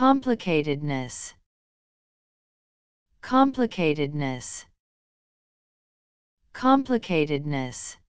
Complicatedness. Complicatedness. Complicatedness.